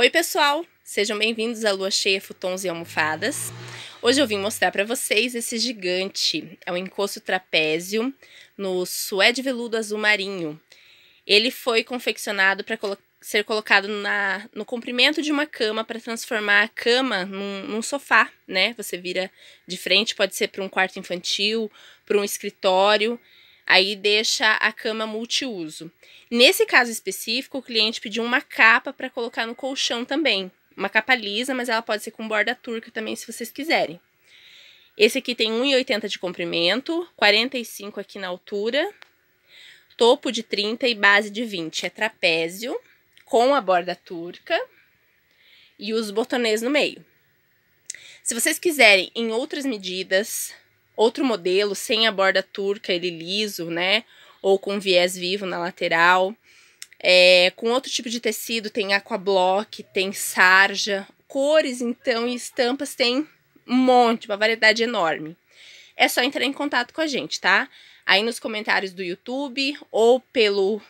Oi, pessoal! Sejam bem-vindos à Lua Cheia Futons e Almofadas. Hoje eu vim mostrar para vocês esse gigante. É um encosto trapézio no suede veludo azul marinho. Ele foi confeccionado para colo ser colocado na, no comprimento de uma cama para transformar a cama num, num, sofá, né? Você vira de frente, pode ser para um quarto infantil, para um escritório. Aí deixa a cama multiuso. Nesse caso específico, o cliente pediu uma capa para colocar no colchão também. Uma capa lisa, mas ela pode ser com borda turca também, se vocês quiserem. Esse aqui tem 1,80 de comprimento, 45 aqui na altura, topo de 30 e base de 20. É trapézio, com a borda turca e os botonês no meio. Se vocês quiserem em outras medidas, outro modelo, sem a borda turca, ele liso, né? Ou com viés vivo na lateral. É, com outro tipo de tecido, tem aquablock, tem sarja. Cores, então, e estampas tem um monte, uma variedade enorme. É só entrar em contato com a gente, tá? Aí nos comentários do YouTube ou pelo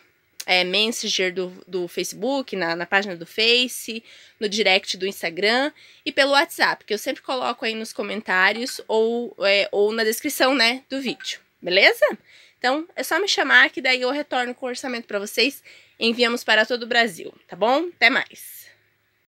é, Messenger do, do Facebook, na, na página do Face, no direct do Instagram e pelo WhatsApp, que eu sempre coloco aí nos comentários ou, é, ou na descrição, né, do vídeo, beleza? Então, é só me chamar que daí eu retorno com o orçamento para vocês. Enviamos para todo o Brasil, tá bom? Até mais!